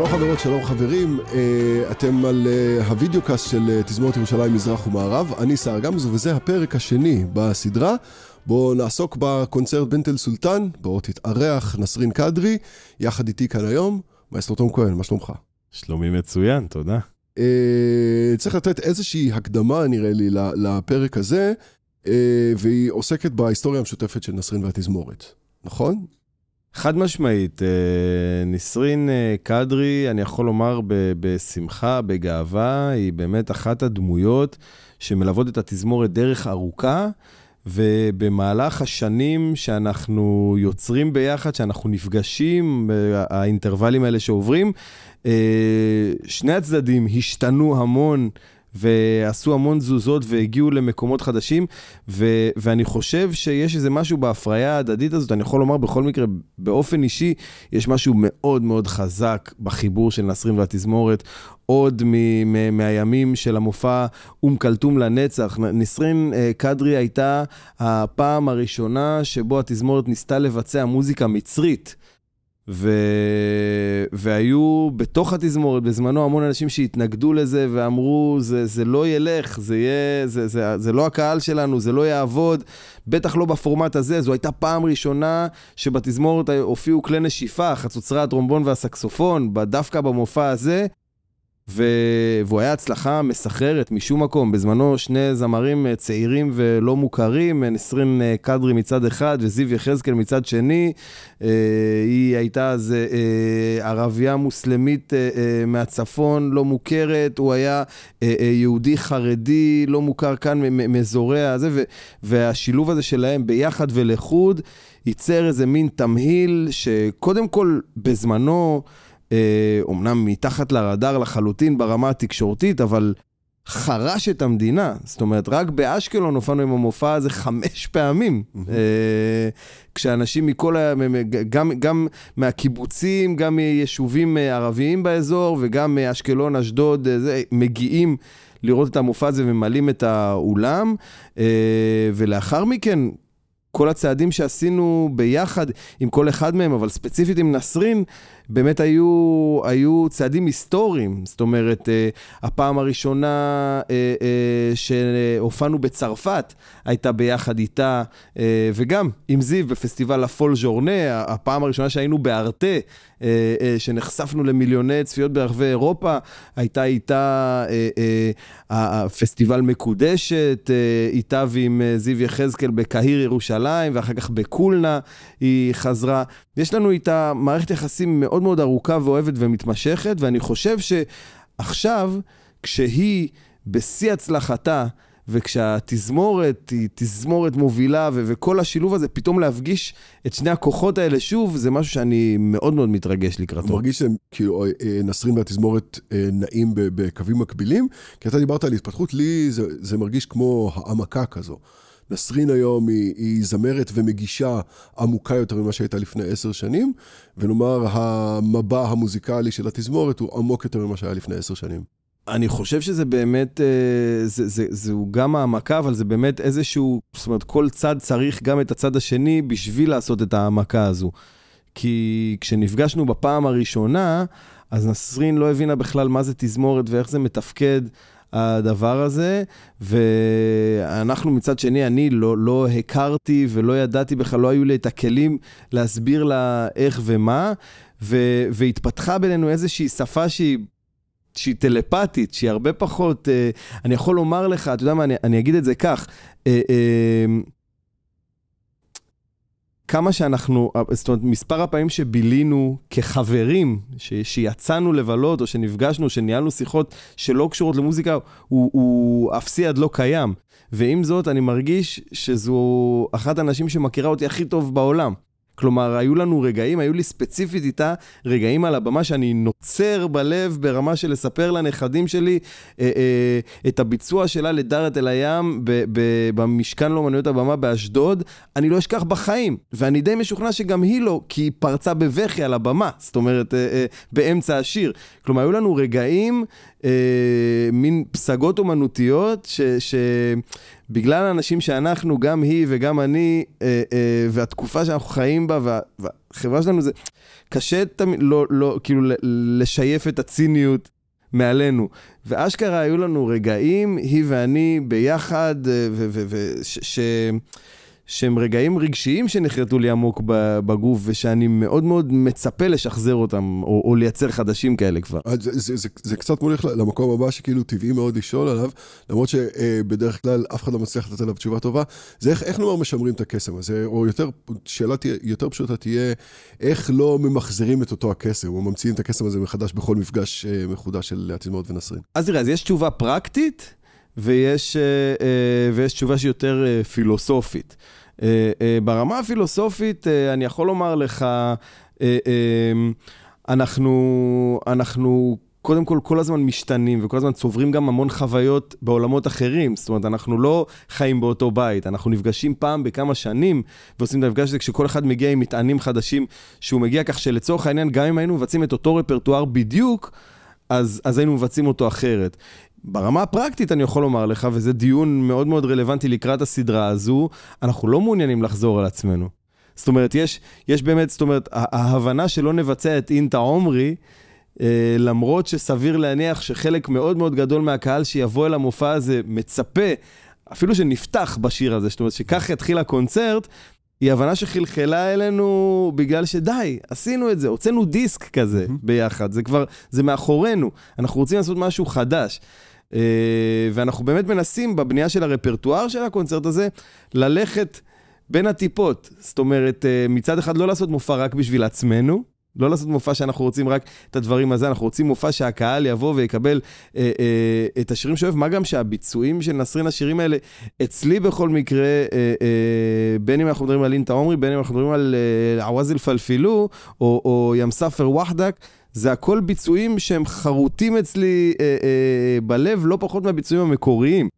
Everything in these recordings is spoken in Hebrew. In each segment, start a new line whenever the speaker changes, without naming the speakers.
שלום חברות, שלום חברים, אה, אתם על הוידאו-קאסט אה, של אה, תזמורת ירושלים מזרח ומערב, אני שר גמזו וזה הפרק השני בסדרה, בו נעסוק בקונצרט בנטל סולטן, בו תתארח נסרין קדרי, יחד איתי כאן היום, מאסטר תום כהן, מה
שלומך? שלומי מצוין, תודה.
צריך לתת איזושהי הקדמה נראה לי לפרק הזה, והיא עוסקת בהיסטוריה
המשותפת של נסרין והתזמורת, נכון? חד משמעית, אה, נסרין אה, קדרי, אני יכול לומר בשמחה, בגאווה, היא באמת אחת הדמויות שמלוות את התזמורת דרך ארוכה, ובמהלך השנים שאנחנו יוצרים ביחד, שאנחנו נפגשים, אה, האינטרוולים האלה שעוברים, שני הצדדים השתנו המון ועשו המון תזוזות והגיעו למקומות חדשים, ו- ואני חושב שיש איזה משהו בהפריה ההדדית הזאת, אני יכול לומר בכל מקרה, באופן אישי, יש משהו מאוד מאוד חזק בחיבור של נסרין והתזמורת, עוד מ- מ- מהימים של המופע אום כלתום לנצח. נסרין אה, קדרי הייתה הפעם הראשונה שבו התזמורת ניסתה לבצע מוזיקה מצרית. ו... והיו בתוך התזמורת בזמנו המון אנשים שהתנגדו לזה ואמרו, זה, זה לא ילך, זה, יהיה, זה, זה, זה לא הקהל שלנו, זה לא יעבוד, בטח לא בפורמט הזה. זו הייתה פעם ראשונה שבתזמורת הופיעו כלי נשיפה, החצוצרה, הטרומבון והסקסופון, דווקא במופע הזה, ו... והוא היה הצלחה מסחררת משום מקום. בזמנו שני זמרים אה, צעירים ולא מוכרים, אה, נסרין אה, קדרי מצד אחד וזיו יחזקאל מצד שני. היא הייתה אז ערבייה מוסלמית מהצפון, לא מוכרת, הוא היה יהודי חרדי, לא מוכר כאן מאזורי הזה, ו... והשילוב הזה שלהם ביחד ולחוד ייצר איזה מין תמהיל שקודם כל בזמנו... אומנם אה, מתחת לרדאר לחלוטין ברמה התקשורתית, אבל חרש את המדינה. זאת אומרת, רק באשקלון הופענו עם המופע הזה חמש פעמים. אה, כשאנשים מכל ה... גם, גם מהקיבוצים, גם מיישובים אה, ערביים באזור, וגם מאשקלון, אשדוד, מגיעים לראות את המופע הזה וממלאים את האולם. ולאחר מכן... כל הצעדים שעשינו ביחד עם כל אחד מהם, אבל ספציפית עם נסרין, באמת היו, היו צעדים היסטוריים. זאת אומרת, אה, הפעם הראשונה אה, אה, שהופענו בצרפת הייתה ביחד איתה, וגם עם זיו בפסטיבל הפול ז'ורנה, הפעם הראשונה שהיינו בארטה, שנחשפנו למיליוני צפיות ברחבי אירופה, הייתה איתה הפסטיבל מקודשת, איתה ועם זיו יחזקאל בקהיר ירושלים, ואחר כך בקולנה היא חזרה. יש לנו איתה מערכת יחסים מאוד... מאוד מאוד ארוכה ואוהבת ומתמשכת, ואני חושב שעכשיו, כשהיא בשיא הצלחתה, וכשהתזמורת היא תזמורת מובילה ו- וכל השילוב הזה, פתאום להפגיש את שני הכוחות האלה שוב, זה משהו שאני מאוד מאוד מתרגש לקראתו. אני מרגיש
שהם כאילו אה, אה, נסרים והתזמורת אה, נעים בקווים מקבילים, כי אתה דיברת על התפתחות, לי זה, זה מרגיש כמו העמקה כזו. נסרין היום היא, היא זמרת ומגישה עמוקה יותר ממה שהייתה לפני עשר שנים, ונאמר, המבע
המוזיקלי של התזמורת הוא עמוק יותר ממה שהיה לפני עשר שנים. אני חושב שזה באמת, זה, אה, זה, זה, זהו גם העמקה, אבל זה באמת איזשהו, זאת אומרת, כל צד צריך גם את הצד השני בשביל לעשות את העמקה הזו. כי כשנפגשנו בפעם הראשונה, אז נסרין לא הבינה בכלל מה זה תזמורת ואיך זה מתפקד. הדבר הזה, ואנחנו מצד שני, אני לא, לא הכרתי ולא ידעתי בכלל, לא היו לי את הכלים להסביר לה איך ומה, ו, והתפתחה בינינו איזושהי שפה שהיא... שהיא טלפתית, שהיא הרבה פחות, אה, אני יכול לומר לך, אתה יודע מה, אני, אני אגיד את זה כך, אה, אה, כמה שאנחנו, אה, זאת אומרת, מספר הפעמים שבילינו כחברים, ש, שיצאנו לבלות או שנפגשנו, שניהלנו שיחות שלא קשורות למוזיקה, הוא, הוא אפסי עד לא קיים. ועם זאת, אני מרגיש שזו אחת הנשים שמכירה אותי הכי טוב בעולם. כלומר, היו לנו רגעים, היו לי ספציפית איתה רגעים על הבמה שאני נוצר בלב ברמה של לספר לנכדים שלי אה, אה, את הביצוע שלה לדרת אל הים ב, ב, במשכן לאומנויות הבמה באשדוד, אני לא אשכח בחיים. ואני די משוכנע שגם היא לא, כי היא פרצה בבכי על הבמה, זאת אומרת, אה, אה, באמצע השיר. כלומר, היו לנו רגעים... אה, מין פסגות אומנותיות, ש, שבגלל האנשים שאנחנו, גם היא וגם אני, אה, אה, והתקופה שאנחנו חיים בה, וה, והחברה שלנו, זה קשה תמיד, לא, לא, כאילו, לשייף את הציניות מעלינו. ואשכרה היו לנו רגעים, היא ואני ביחד, אה, ו... ו, ו ש, ש שהם רגעים רגשיים שנחרטו לי עמוק בגוף, ושאני מאוד מאוד מצפה לשחזר אותם, או, או לייצר חדשים כאלה כבר.
זה, זה, זה, זה קצת מוליך למקום הבא שכאילו טבעי מאוד לשאול עליו, למרות שבדרך כלל אף אחד לא מצליח לתת עליו תשובה טובה, זה איך, איך נאמר משמרים את הקסם הזה, או יותר, שאלה תה, יותר פשוטה תהיה, איך לא ממחזרים את אותו הקסם, או ממציאים את הקסם הזה מחדש בכל מפגש אה, מחודש של התזמורת ונסרין.
אז תראה, אז יש תשובה פרקטית, ויש, אה, אה, ויש תשובה שהיא יותר אה, פילוסופית. אה, אה, ברמה הפילוסופית, אה, אני יכול לומר לך, אנחנו, אנחנו קודם כל, כל הזמן משתנים, וכל הזמן צוברים גם המון חוויות בעולמות אחרים. זאת אומרת, אנחנו לא חיים באותו בית, אנחנו נפגשים פעם בכמה שנים, ועושים את המפגש הזה כשכל אחד מגיע עם מטענים חדשים שהוא מגיע, כך שלצורך העניין, גם אם היינו מבצעים את אותו רפרטואר בדיוק, אז, אז היינו מבצעים אותו אחרת. ברמה הפרקטית אני יכול לומר לך, וזה דיון מאוד מאוד רלוונטי לקראת הסדרה הזו, אנחנו לא מעוניינים לחזור על עצמנו. זאת אומרת, יש, יש באמת, זאת אומרת, ההבנה שלא נבצע את אינטה עומרי, אה, למרות שסביר להניח שחלק מאוד מאוד גדול מהקהל שיבוא אל המופע הזה מצפה אפילו שנפתח בשיר הזה, זאת אומרת שכך יתחיל הקונצרט, היא הבנה שחלחלה אלינו בגלל שדי, עשינו את זה, הוצאנו דיסק כזה ביחד, זה כבר, זה מאחורינו, אנחנו רוצים לעשות משהו חדש. Uh, ואנחנו באמת מנסים בבנייה של הרפרטואר של הקונצרט הזה, ללכת בין הטיפות. זאת אומרת, uh, מצד אחד לא לעשות מופע רק בשביל עצמנו, לא לעשות מופע שאנחנו רוצים רק את הדברים הזה, אנחנו רוצים מופע שהקהל יבוא ויקבל אה, אה, את השירים שאוהב, מה גם שהביצועים של נסרין, השירים האלה, אצלי בכל מקרה, אה, אה, בין אם אנחנו מדברים על אינטה עומרי, בין אם אנחנו מדברים על אה, עוואזל פלפילו, או, או ים ספר וחדק, זה הכל ביצועים שהם חרוטים אצלי אה, אה, בלב, לא פחות מהביצועים המקוריים.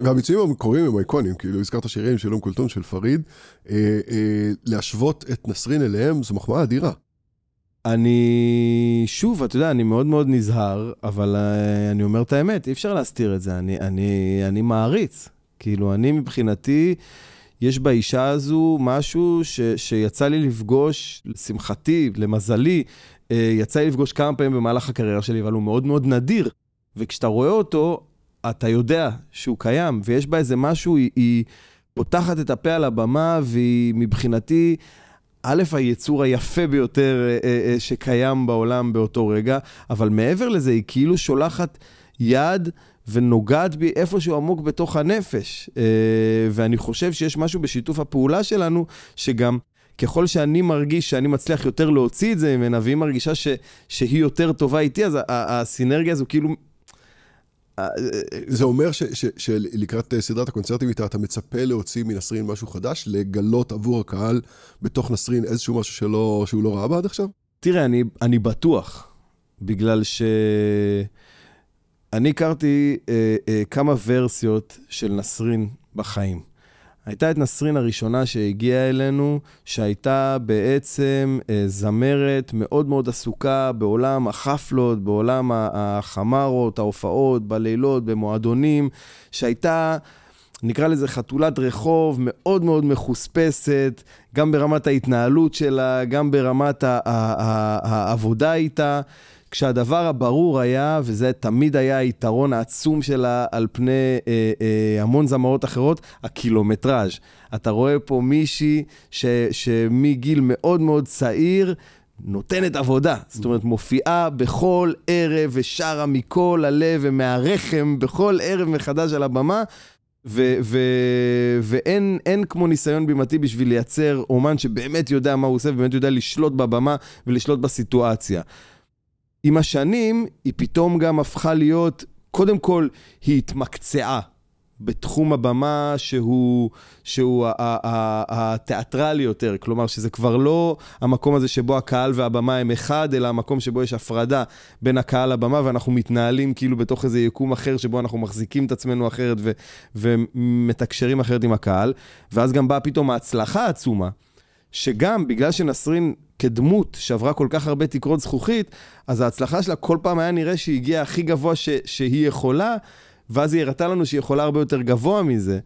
והביצועים המקוריים הם אייקונים, כאילו הזכרת שירים של אום כולתום, של פריד. אה, אה, להשוות את נסרין אליהם זו מחמאה אדירה. אני, שוב, אתה יודע, אני מאוד מאוד נזהר, אבל אה, אני אומר את האמת, אי אפשר להסתיר את זה, אני, אני, אני מעריץ. כאילו, אני מבחינתי, יש באישה הזו משהו ש, שיצא לי לפגוש, לשמחתי, למזלי, אה, יצא לי לפגוש כמה פעמים במהלך הקריירה שלי, אבל הוא מאוד מאוד נדיר. וכשאתה רואה אותו, אתה יודע שהוא קיים, ויש בה איזה משהו, היא, היא פותחת את הפה על הבמה, והיא מבחינתי... א', היצור היפה ביותר אה, אה, אה, שקיים בעולם באותו רגע, אבל מעבר לזה, היא כאילו שולחת יד ונוגעת בי איפשהו עמוק בתוך הנפש. ואני חושב שיש משהו בשיתוף הפעולה שלנו, שגם ככל שאני מרגיש שאני מצליח יותר להוציא את זה ממנה, והיא מרגישה ש, שהיא יותר טובה איתי, אז הסינרגיה הזו כאילו אה, אה, אה,
זה אומר ש, ש, שלקראת סדרת הקונצרטים איתה אתה מצפה להוציא מנסרין משהו חדש, לגלות עבור הקהל בתוך נסרין איזשהו משהו שלא, שהוא לא ראה בעד עכשיו? תראה, אני, אני
בטוח, בגלל ש... אני הכרתי אה, אה, כמה ורסיות של נסרין בחיים. הייתה את נסרין הראשונה שהגיעה אלינו, שהייתה בעצם אה, זמרת מאוד מאוד עסוקה בעולם החפלות, בעולם החמרות, ההופעות, בלילות, במועדונים, שהייתה... נקרא לזה חתולת רחוב מאוד מאוד מחוספסת, גם ברמת ההתנהלות שלה, גם ברמת העבודה איתה, כשהדבר הברור היה, וזה תמיד היה היתרון העצום שלה על פני אה, אה, המון זמרות אחרות, הקילומטראז'. אתה רואה פה מישהי ש, שמגיל מאוד מאוד צעיר, נותנת עבודה, זאת אומרת מופיעה בכל ערב ושרה מכל הלב ומהרחם בכל ערב מחדש על הבמה, ו- ו- ואין כמו ניסיון בימתי בשביל לייצר אומן שבאמת יודע מה הוא עושה ובאמת יודע לשלוט בבמה ולשלוט בסיטואציה. עם השנים היא פתאום גם הפכה להיות, קודם כל, היא התמקצעה בתחום הבמה שהוא, שהוא התיאטרלי יותר, כלומר שזה כבר לא המקום הזה שבו הקהל והבמה הם אחד, אלא המקום שבו יש הפרדה בין הקהל לבמה ואנחנו מתנהלים כאילו בתוך איזה יקום אחר שבו אנחנו מחזיקים את עצמנו אחרת ו, ומתקשרים אחרת עם הקהל, ואז גם באה פתאום ההצלחה העצומה שגם בגלל שנסרין כדמות שעברה כל כך הרבה תקרות זכוכית, אז ההצלחה שלה כל פעם היה נראה שהיא הגיעה הכי גבוה ש- שהיא יכולה, ואז היא הראתה לנו שהיא יכולה הרבה יותר גבוה מזה.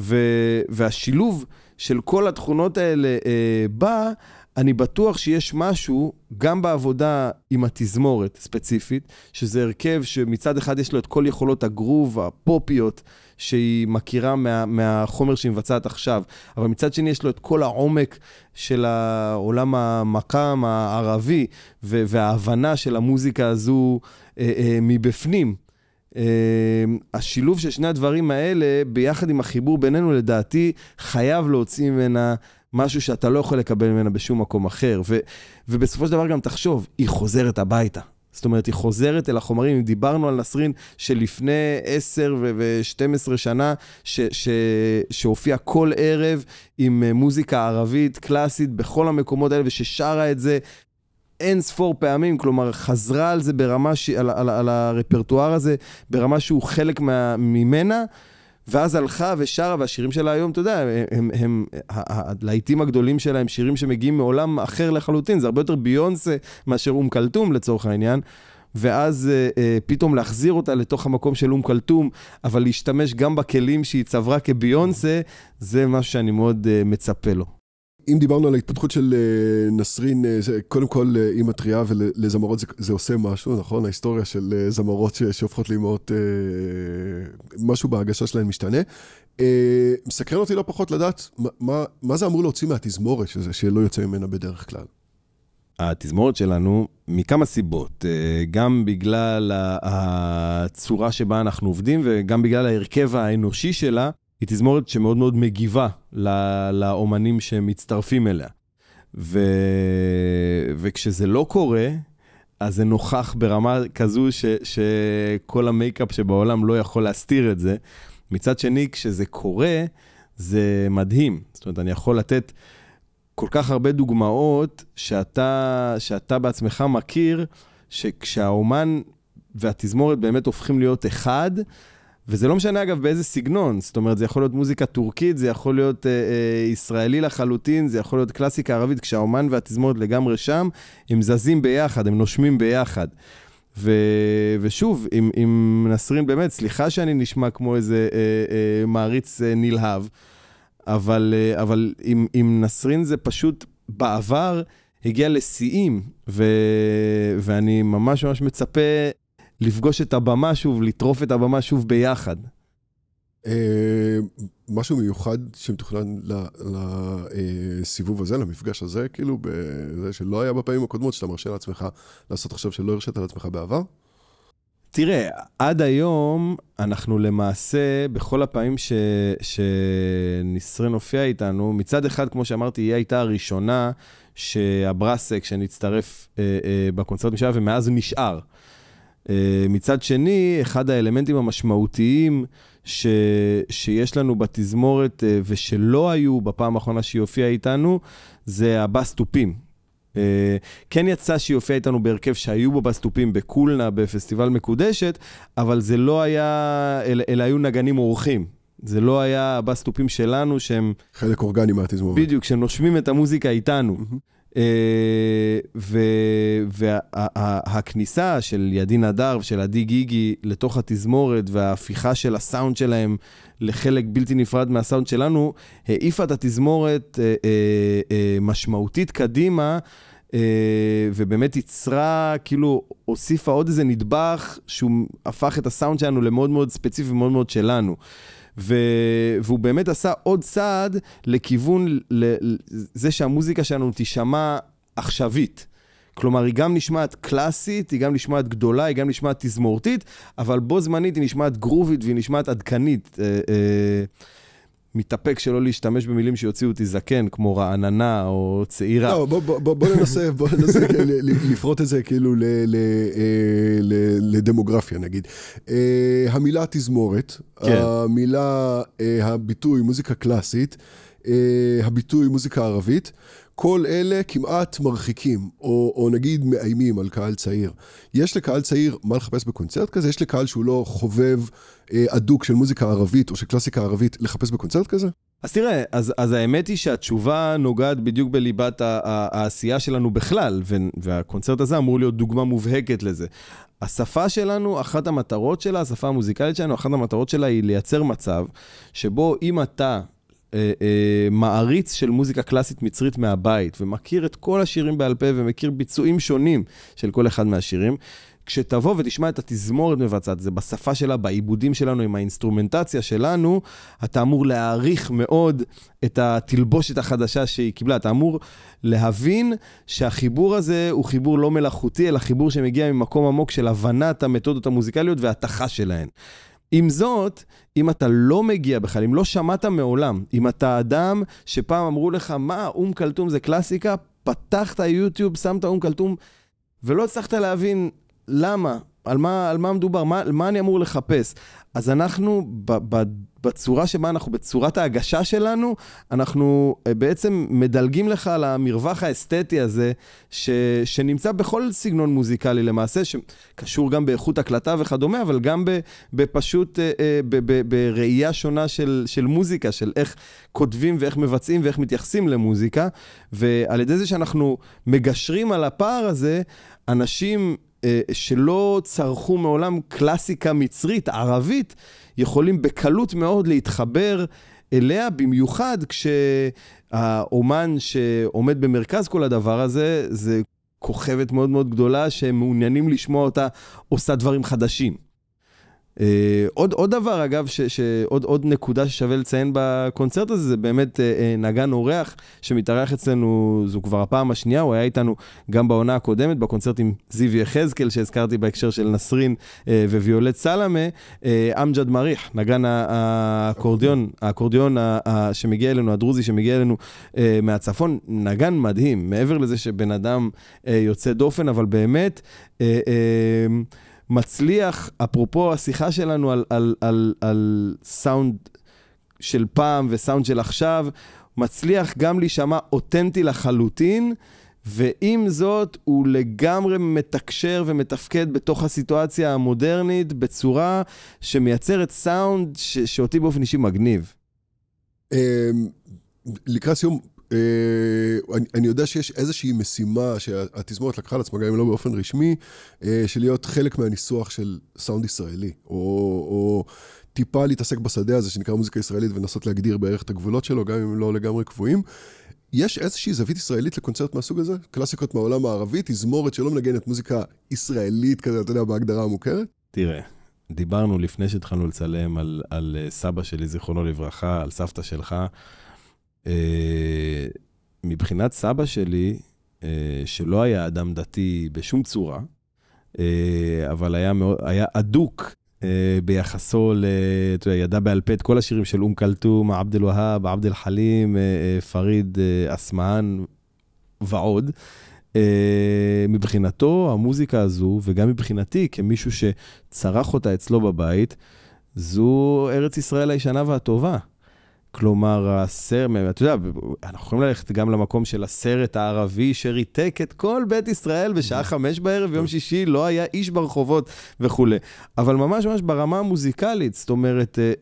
ו- והשילוב של כל התכונות האלה אה, בא, אני בטוח שיש משהו, גם בעבודה עם התזמורת ספציפית, שזה הרכב שמצד אחד יש לו את כל יכולות הגרוב הפופיות שהיא מכירה מה, מהחומר שהיא מבצעת עכשיו, אבל מצד שני יש לו את כל העומק של העולם המקאם הערבי, וההבנה של המוזיקה הזו אה, אה, מבפנים. Uh, השילוב של שני הדברים האלה, ביחד עם החיבור בינינו, לדעתי, חייב להוציא ממנה משהו שאתה לא יכול לקבל ממנה בשום מקום אחר. ו, ובסופו של דבר גם תחשוב, היא חוזרת הביתה. זאת אומרת, היא חוזרת אל החומרים. אם דיברנו על נסרין שלפני 10 ו-12 שנה, ש- ש- שהופיע כל ערב עם אה, מוזיקה ערבית קלאסית בכל המקומות האלה, וששרה את זה אין ספור פעמים, כלומר, חזרה על זה ברמה, ש... על, על, על הרפרטואר הזה, ברמה שהוא חלק מה... ממנה. ואז הלכה ושרה, והשירים שלה היום, אתה יודע, הם, הם, הלהיטים הגדולים שלה הם שירים שמגיעים מעולם אחר לחלוטין, זה הרבה יותר ביונסה מאשר אום כלתום לצורך העניין. ואז אה, אה, פתאום להחזיר אותה לתוך המקום של אום כלתום, אבל להשתמש גם בכלים שהיא צברה כביונסה, זה משהו שאני מאוד אה, מצפה לו.
אם דיברנו על ההתפתחות של אה, נסרין, אה, קודם כל אה, היא מתריעה ולזמרות זה, זה עושה משהו, נכון? ההיסטוריה של זמרות שהופכות לאימהות, משהו בהגשה שלהן משתנה. מסקרן אותי לא פחות לדעת מה, מה זה אמור להוציא מהתזמורת שזה, שלא יוצא ממנה בדרך כלל.
התזמורת שלנו, מכמה סיבות, גם בגלל הצורה שבה אנחנו עובדים וגם בגלל ההרכב האנושי שלה, היא תזמורת שמאוד מאוד מגיבה לא, לאומנים שמצטרפים אליה. ו... וכשזה לא קורה, אז זה נוכח ברמה כזו ש... שכל המייקאפ שבעולם לא יכול להסתיר את זה. מצד שני, כשזה קורה, זה מדהים. זאת אומרת, אני יכול לתת כל כך הרבה דוגמאות שאתה, שאתה בעצמך מכיר, שכשהאומן והתזמורת באמת הופכים להיות אחד, וזה לא משנה, אגב, באיזה סגנון. זאת אומרת, זה יכול להיות מוזיקה טורקית, זה יכול להיות אה, אה, ישראלי לחלוטין, זה יכול להיות קלאסיקה ערבית, כשהאומן והתזמורת לגמרי שם, הם זזים ביחד, הם נושמים ביחד. ו... ושוב, אם, אם נסרין, באמת, סליחה שאני נשמע כמו איזה אה, אה, מעריץ אה, נלהב, אבל, אה, אבל אם, אם נסרין זה פשוט בעבר הגיע לשיאים, ו... ואני ממש ממש מצפה לפגוש את הבמה שוב, לטרוף את הבמה שוב ביחד?
אה, משהו מיוחד שמתוכנן לסיבוב אה, הזה, למפגש הזה, כאילו, זה שלא היה בפעמים הקודמות, שאתה מרשה לעצמך
לעשות עכשיו שלא הרשית לעצמך בעבר? תראה, עד היום אנחנו למעשה, בכל הפעמים ש... שנסרין הופיע איתנו, מצד אחד, כמו שאמרתי, היא הייתה הראשונה שהברסק, שנצטרף אה, אה, בקונצרט משלה, ומאז נשאר. אה, מצד שני, אחד האלמנטים המשמעותיים ש, שיש לנו בתזמורת אה, ושלא היו בפעם האחרונה שהיא הופיעה איתנו, זה הבאסטופים. אה, כן יצא שהיא הופיעה איתנו בהרכב שהיו בו בסטופים בקולנה, בפסטיבל מקודשת, אבל זה לא היה, אל, אלה היו נגנים אורחים. זה לא היה הבסטופים שלנו שהם... חלק אורגני מהתזמורת. בדיוק, שנושמים את המוזיקה איתנו. Mm-hmm. אה, והכניסה וה, וה, של ידין הדר ושל עדי גיגי לתוך התזמורת וההפיכה של הסאונד שלהם לחלק בלתי נפרד מהסאונד שלנו, העיפה את התזמורת אה, אה, משמעותית קדימה. ובאמת יצרה, כאילו, הוסיפה עוד איזה נדבך שהוא הפך את הסאונד שלנו למאוד מאוד ספציפי ומאוד מאוד שלנו. ו... והוא באמת עשה עוד צעד לכיוון לזה שהמוזיקה שלנו תישמע עכשווית. כלומר, היא גם נשמעת קלאסית, היא גם נשמעת גדולה, היא גם נשמעת תזמורתית, אבל בו זמנית היא נשמעת גרובית והיא נשמעת עדכנית. אה, אה, מתאפק שלא להשתמש במילים שיוציאו אותי זקן, כמו רעננה או צעירה. לא, בוא, בוא, בוא, בוא ננסה,
בוא ננסה כן, לפרוט את זה כאילו ל, ל, אה, ל, לדמוגרפיה נגיד. אה, המילה תזמורת, כן. המילה, אה, הביטוי מוזיקה קלאסית, הביטוי מוזיקה ערבית, כל אלה כמעט מרחיקים, או, או נגיד מאיימים על קהל צעיר. יש לקהל צעיר מה לחפש בקונצרט כזה? יש לקהל שהוא לא חובב אה, אדוק של מוזיקה ערבית או של קלאסיקה ערבית לחפש בקונצרט כזה?
אז תראה, אז, אז האמת היא שהתשובה נוגעת בדיוק בליבת ה- ה- העשייה שלנו בכלל, ו- והקונצרט הזה אמור להיות דוגמה מובהקת לזה. השפה שלנו, אחת המטרות שלה, השפה המוזיקלית שלנו, אחת המטרות שלה היא לייצר מצב שבו אם אתה אה, אה, מעריץ של מוזיקה קלאסית מצרית מהבית, ומכיר את כל השירים בעל פה ומכיר ביצועים שונים של כל אחד מהשירים, כשתבוא ותשמע את התזמורת מבצעת, זה בשפה שלה, בעיבודים שלנו, עם האינסטרומנטציה שלנו, אתה אמור להעריך מאוד את התלבושת החדשה שהיא קיבלה. אתה אמור להבין שהחיבור הזה הוא חיבור לא מלאכותי, אלא חיבור שמגיע ממקום עמוק של הבנת המתודות המוזיקליות והתכה שלהן. עם זאת, אם אתה לא מגיע בכלל, אם לא שמעת מעולם, אם אתה אדם שפעם אמרו לך, מה, אום כלתום זה קלאסיקה, פתחת יוטיוב, שמת אום כלתום, ולא הצלחת להבין למה, על מה, על מה מדובר, מה, מה אני אמור לחפש. אז אנחנו, ב, ב, בצורה שבה אנחנו, בצורת ההגשה שלנו, אנחנו אה, בעצם מדלגים לך על המרווח האסתטי הזה, ש, שנמצא בכל סגנון מוזיקלי למעשה, שקשור גם באיכות הקלטה וכדומה, אבל גם בפשוט, אה, אה, בראייה שונה של, של מוזיקה, של איך כותבים ואיך מבצעים ואיך מתייחסים למוזיקה. ועל ידי זה שאנחנו מגשרים על הפער הזה, אנשים שלא צרכו מעולם קלאסיקה מצרית, ערבית, יכולים בקלות מאוד להתחבר אליה, במיוחד כשהאומן שעומד במרכז כל הדבר הזה, זה כוכבת מאוד מאוד גדולה, שהם מעוניינים לשמוע אותה עושה דברים חדשים. Uh, עוד, עוד דבר, אגב, ש, שעוד עוד נקודה ששווה לציין בקונצרט הזה, זה באמת uh, נגן אורח שמתארח אצלנו, זו כבר הפעם השנייה, הוא היה איתנו גם בעונה הקודמת, בקונצרט עם זיו יחזקאל, שהזכרתי בהקשר של נסרין uh, וויולט סלמה, uh, אמג'ד מריח, נגן האקורדיון, האקורדיון ה- ה- שמגיע אלינו, הדרוזי שמגיע אלינו uh, מהצפון, נגן מדהים, מעבר לזה שבן אדם uh, יוצא דופן, אבל באמת... Uh, uh, מצליח, אפרופו השיחה שלנו על, על, על, על סאונד של פעם וסאונד של עכשיו, מצליח גם להישמע אותנטי לחלוטין, ועם זאת הוא לגמרי מתקשר ומתפקד בתוך הסיטואציה המודרנית בצורה שמייצרת סאונד ש- שאותי באופן אישי מגניב.
אמ, לקראת סיום, אני, אה, אני יודע שיש איזושהי משימה שהתזמורת לקחה על עצמה, גם אם לא באופן רשמי, אה, של להיות חלק מהניסוח של סאונד ישראלי, או, או טיפה להתעסק בשדה הזה שנקרא מוזיקה ישראלית ולנסות להגדיר בערך את הגבולות שלו, גם אם לא לגמרי קבועים. יש איזושהי זווית ישראלית לקונצרט מהסוג הזה? קלאסיקות מהעולם הערבי, תזמורת שלא מנגנת מוזיקה ישראלית כזה, אתה יודע, בהגדרה המוכרת?
תראה, דיברנו לפני שהתחלנו לצלם על, על אה, סבא שלי, זיכרונו לברכה, על סבתא שלך. מבחינת סבא שלי, אה, שלא היה אדם דתי בשום צורה, אה, אבל היה, מאוד, היה אדוק אה, ביחסו ל... אתה יודע, ידע בעל פה את כל השירים של אום כלתום, עבד אל והאב, עבד אל חלים, פריד אסמאן ועוד. מבחינתו, המוזיקה הזו, וגם מבחינתי, כמישהו שצרח אותה אצלו בבית, זו ארץ ישראל הישנה והטובה. כלומר, הסרט, אתה יודע, אנחנו יכולים ללכת גם למקום של הסרט הערבי שריתק את כל בית ישראל בשעה נכון. חמש בערב, יום שישי, לא היה איש ברחובות וכולי. אבל ממש ממש ברמה המוזיקלית, זאת אומרת, אה,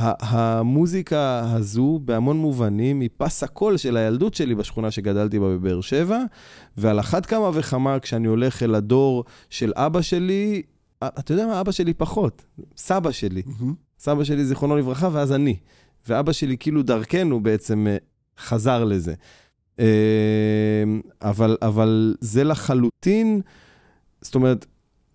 אה, המוזיקה הזו בהמון מובנים היא פס הקול של הילדות שלי בשכונה שגדלתי בה בבאר שבע, ועל אחת כמה וכמה כשאני הולך אל הדור של אבא שלי, אה, אתה יודע מה, אבא שלי פחות, סבא שלי. סבא שלי, זיכרונו לברכה, ואז אני. ואבא שלי כאילו דרכנו בעצם אה, חזר לזה. אה, אבל, אבל זה לחלוטין, זאת אומרת,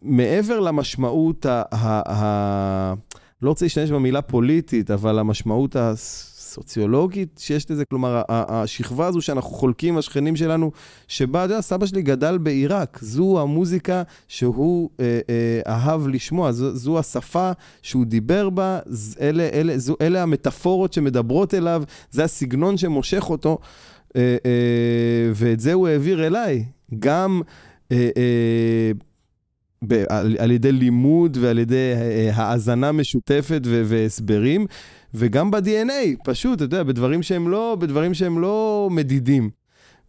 מעבר למשמעות, ה, ה, ה, לא רוצה להשתמש במילה פוליטית, אבל המשמעות הס... סוציולוגית שיש לזה, כלומר, השכבה הזו שאנחנו חולקים, השכנים שלנו, שבה, אתה יודע, סבא שלי גדל בעיראק, זו המוזיקה שהוא אה, אה, אהב לשמוע, זו, זו השפה שהוא דיבר בה, אלה, אלה, זו, אלה המטאפורות שמדברות אליו, זה הסגנון שמושך אותו, אה, אה, ואת זה הוא העביר אליי. גם... אה, אה, ב- על, על ידי לימוד ועל ידי אה, אה, האזנה משותפת ו- והסברים, וגם ב-DNA, פשוט, אתה יודע, בדברים שהם לא, בדברים שהם לא מדידים.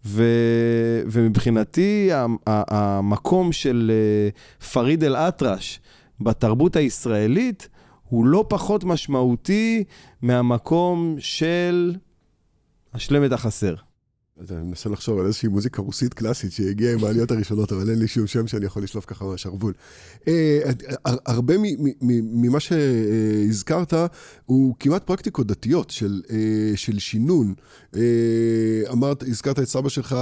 ו- ומבחינתי, המקום של אה, פריד אל-אטרש בתרבות הישראלית הוא לא פחות משמעותי מהמקום של השלם את החסר.
אני מנסה לחשוב על איזושהי מוזיקה רוסית קלאסית שהגיעה עם העליות הראשונות, אבל אין לי שום שם שאני יכול לשלוף ככה מהשרוול. אה, אה, אה, הרבה ממה שהזכרת הוא כמעט פרקטיקות דתיות של, שינון. אמרת, הזכרת את סבא שלך,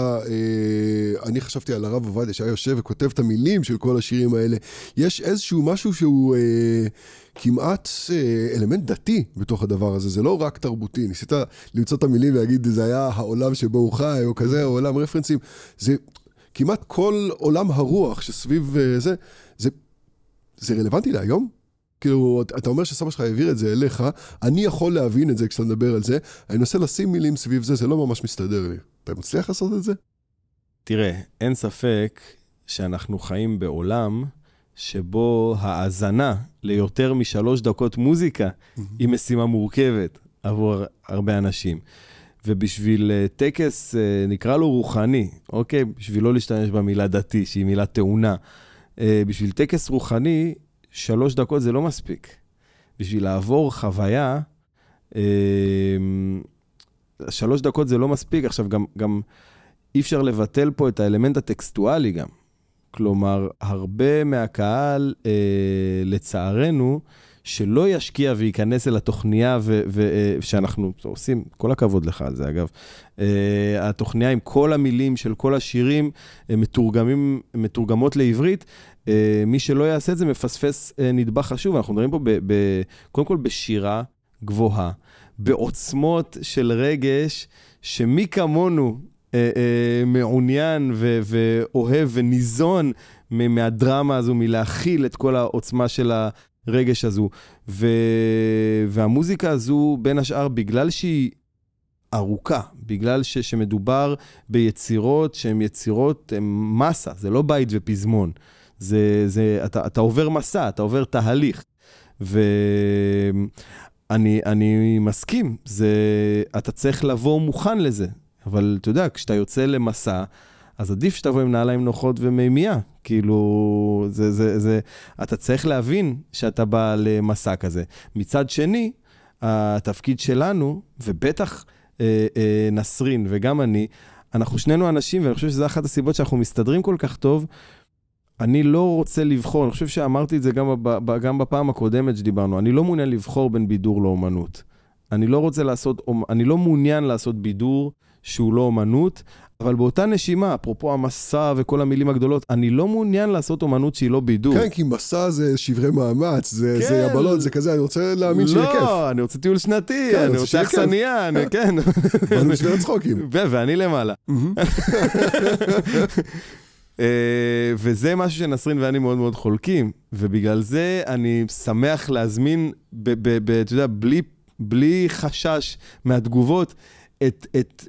אני חשבתי על הרב עובדיה שהיה יושב וכותב את המילים של כל השירים האלה. יש איזשהו משהו שהוא... כמעט אה, אלמנט דתי בתוך הדבר הזה, זה לא רק תרבותי. ניסית למצוא את המילים ולהגיד, זה היה העולם שבו הוא חי, או כזה, או עולם רפרנסים. זה כמעט כל עולם הרוח שסביב אה, זה, זה, זה רלוונטי להיום? כאילו, אתה אומר שסבא שלך העביר את זה אליך, אני יכול להבין את זה כשאתה מדבר על זה, אני מנסה לשים מילים סביב זה, זה לא ממש
מסתדר לי. אתה מצליח לעשות את זה? תראה, אין ספק שאנחנו חיים בעולם שבו האזנה ליותר משלוש דקות מוזיקה היא משימה מורכבת עבור הרבה אנשים. ובשביל אה, טקס, אה, נקרא לו רוחני, אוקיי? בשביל לא להשתמש במילה דתי, שהיא מילה טעונה. אה, בשביל טקס רוחני, שלוש דקות זה לא מספיק. בשביל לעבור חוויה, שלוש דקות זה לא מספיק. עכשיו, גם, גם אי אפשר לבטל פה את האלמנט הטקסטואלי גם. כלומר, הרבה מהקהל, אה, לצערנו, שלא ישקיע וייכנס אל התוכניה אה, שאנחנו עושים, כל הכבוד לך על זה אגב. Uh, התוכניה עם כל המילים של כל השירים אה, מתורגמים, מתורגמות לעברית. Uh, מי שלא יעשה את זה מפספס uh, נדבך חשוב. אנחנו מדברים פה ב, ב, קודם כל בשירה גבוהה, בעוצמות של רגש, שמי כמונו אה, אה, מעוניין ו- ואוהב וניזון מהדרמה הזו, מלהכיל את כל העוצמה של הרגש הזו. ו... והמוזיקה הזו, בין השאר, בגלל שהיא ארוכה, בגלל ש... שמדובר ביצירות שהן יצירות, מסה, זה לא בית ופזמון. זה, זה, אתה, אתה עובר מסע, אתה עובר תהליך. ואני מסכים, זה, אתה צריך לבוא מוכן לזה. אבל אתה יודע, כשאתה יוצא למסע, אז עדיף שתבוא עם נעליים נוחות ומימייה. כאילו, זה, זה, זה, אתה צריך להבין שאתה בא למסע כזה. מצד שני, התפקיד שלנו, ובטח אה, אה, נסרין וגם אני, אנחנו שנינו אנשים, ואני חושב שזו אחת הסיבות שאנחנו מסתדרים כל כך טוב. אני לא רוצה לבחור, אני חושב שאמרתי את זה גם, גם בפעם הקודמת שדיברנו, אני לא מעוניין לבחור בין בידור לאומנות. אני לא רוצה לעשות, אני לא מעוניין לעשות בידור. שהוא לא אומנות, אבל באותה נשימה, אפרופו המסע וכל המילים הגדולות, אני לא מעוניין לעשות אומנות שהיא לא בידור. כן,
כי מסע זה שברי מאמץ, זה, כן. זה יבלות, זה כזה, אני רוצה להאמין לא, שיהיה כיף. לא, אני רוצה טיול שנתי, כן, אני רוצה אכסניה, אני, כן. באנו בשביל הצחוקים.
ואני למעלה. Uh, וזה משהו שנסרין ואני מאוד מאוד חולקים, ובגלל זה אני שמח להזמין, אתה יודע, בלי, בלי חשש מהתגובות, את... את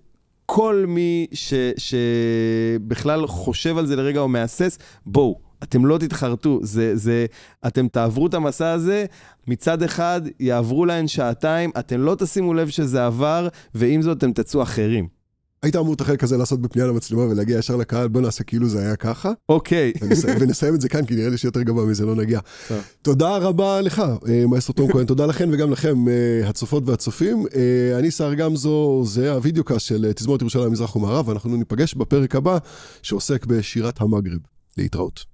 כל מי ש, שבכלל חושב על זה לרגע או מהסס, בואו, אתם לא תתחרטו, זה, זה, אתם תעברו את המסע הזה, מצד אחד יעברו להן שעתיים, אתם לא תשימו לב שזה עבר, ועם זאת אתם תצאו אחרים.
היית אמור את החלק הזה לעשות בפנייה למצלמה ולהגיע ישר לקהל, בוא נעשה כאילו זה היה ככה.
אוקיי.
ונסיים את זה כאן, כי נראה לי שיותר גבוה מזה לא נגיע. אה. תודה רבה לך, אה, מאסטר תום כהן, תודה לכן וגם לכם, אה, הצופות והצופים. אני שר גמזו, זה הוידאוקאסט של תזמורת ירושלים מזרח ומערב, ואנחנו ניפגש בפרק הבא, שעוסק בשירת המגרב. להתראות.